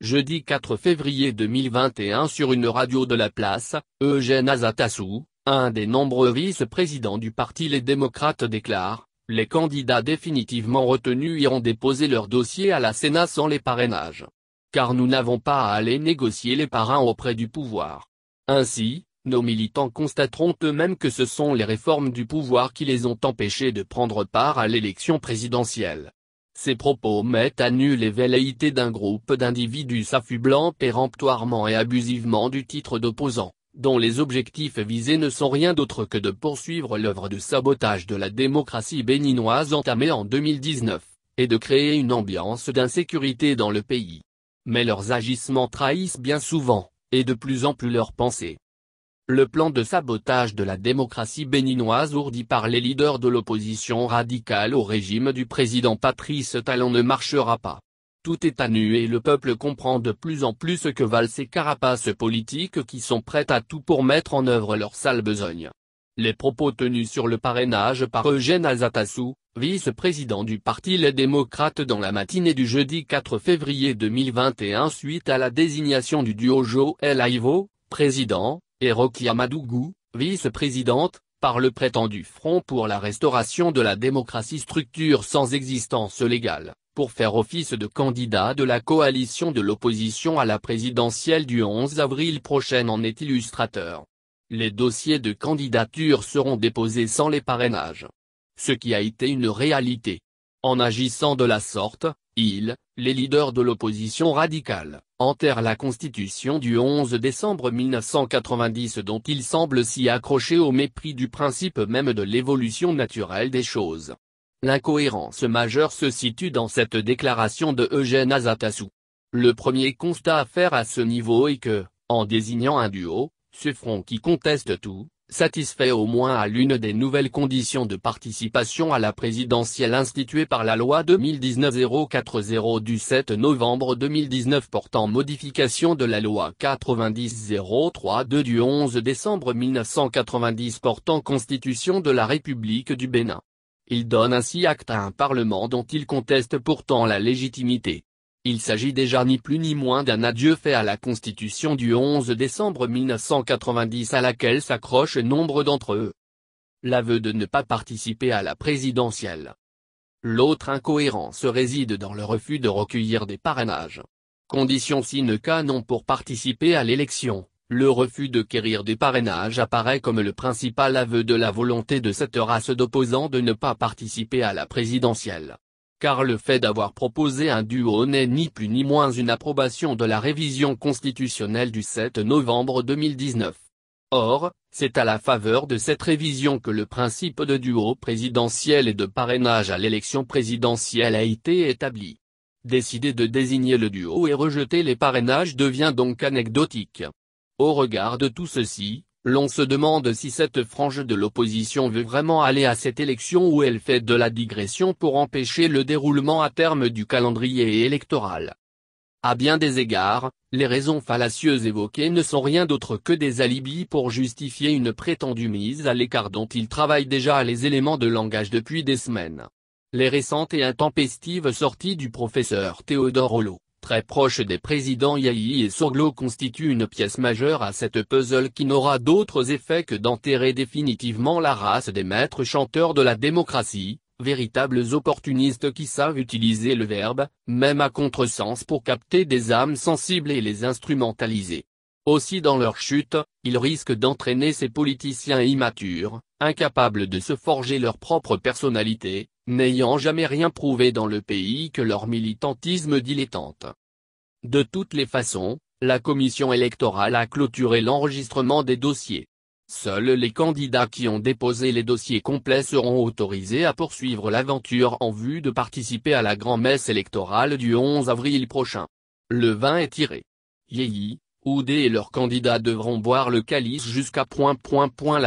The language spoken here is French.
jeudi 4 février 2021 sur une radio de la place, Eugène Azatassou, un des nombreux vice-présidents du parti Les démocrates déclare, les candidats définitivement retenus iront déposer leur dossier à la Sénat sans les parrainages. Car nous n'avons pas à aller négocier les parrains auprès du pouvoir. Ainsi, nos militants constateront eux-mêmes que ce sont les réformes du pouvoir qui les ont empêchés de prendre part à l'élection présidentielle. Ces propos mettent à nu les velléités d'un groupe d'individus s'affublant péremptoirement et abusivement du titre d'opposant, dont les objectifs visés ne sont rien d'autre que de poursuivre l'œuvre de sabotage de la démocratie béninoise entamée en 2019, et de créer une ambiance d'insécurité dans le pays. Mais leurs agissements trahissent bien souvent, et de plus en plus leurs pensées. Le plan de sabotage de la démocratie béninoise ourdi par les leaders de l'opposition radicale au régime du président Patrice Talon ne marchera pas. Tout est à nu et le peuple comprend de plus en plus que valent ces carapaces politiques qui sont prêtes à tout pour mettre en œuvre leur sale besogne. Les propos tenus sur le parrainage par Eugène Azatassou, vice-président du parti Les Démocrates dans la matinée du jeudi 4 février 2021 suite à la désignation du duo Joël Aivo, président, et Amadougou, vice-présidente, par le prétendu Front pour la restauration de la démocratie structure sans existence légale, pour faire office de candidat de la coalition de l'opposition à la présidentielle du 11 avril prochain en est illustrateur. Les dossiers de candidature seront déposés sans les parrainages. Ce qui a été une réalité. En agissant de la sorte, il, les leaders de l'opposition radicale, enterre la Constitution du 11 décembre 1990 dont il semble s'y accrocher au mépris du principe même de l'évolution naturelle des choses. L'incohérence majeure se situe dans cette déclaration de Eugène Azatassou. Le premier constat à faire à ce niveau est que, en désignant un duo, ce front qui conteste tout, satisfait au moins à l'une des nouvelles conditions de participation à la présidentielle instituée par la loi 2019-040 du 7 novembre 2019 portant modification de la loi 90-032 du 11 décembre 1990 portant constitution de la République du Bénin. Il donne ainsi acte à un Parlement dont il conteste pourtant la légitimité. Il s'agit déjà ni plus ni moins d'un adieu fait à la Constitution du 11 décembre 1990 à laquelle s'accrochent nombre d'entre eux. L'aveu de ne pas participer à la présidentielle. L'autre incohérence réside dans le refus de recueillir des parrainages. Condition sine qua non pour participer à l'élection, le refus de quérir des parrainages apparaît comme le principal aveu de la volonté de cette race d'opposants de ne pas participer à la présidentielle car le fait d'avoir proposé un duo n'est ni plus ni moins une approbation de la révision constitutionnelle du 7 novembre 2019. Or, c'est à la faveur de cette révision que le principe de duo présidentiel et de parrainage à l'élection présidentielle a été établi. Décider de désigner le duo et rejeter les parrainages devient donc anecdotique. Au regard de tout ceci, l'on se demande si cette frange de l'opposition veut vraiment aller à cette élection ou elle fait de la digression pour empêcher le déroulement à terme du calendrier électoral. À bien des égards, les raisons fallacieuses évoquées ne sont rien d'autre que des alibis pour justifier une prétendue mise à l'écart dont ils travaillent déjà les éléments de langage depuis des semaines. Les récentes et intempestives sorties du professeur Théodore Hollot très proche des présidents Yahi et Soglo constitue une pièce majeure à cette puzzle qui n'aura d'autres effets que d'enterrer définitivement la race des maîtres chanteurs de la démocratie, véritables opportunistes qui savent utiliser le verbe, même à contresens pour capter des âmes sensibles et les instrumentaliser. Aussi dans leur chute, ils risquent d'entraîner ces politiciens immatures, incapables de se forger leur propre personnalité, n'ayant jamais rien prouvé dans le pays que leur militantisme dilettante. De toutes les façons, la commission électorale a clôturé l'enregistrement des dossiers. Seuls les candidats qui ont déposé les dossiers complets seront autorisés à poursuivre l'aventure en vue de participer à la grand-messe électorale du 11 avril prochain. Le vin est tiré. Yehi, Oudé et leurs candidats devront boire le calice jusqu'à point point point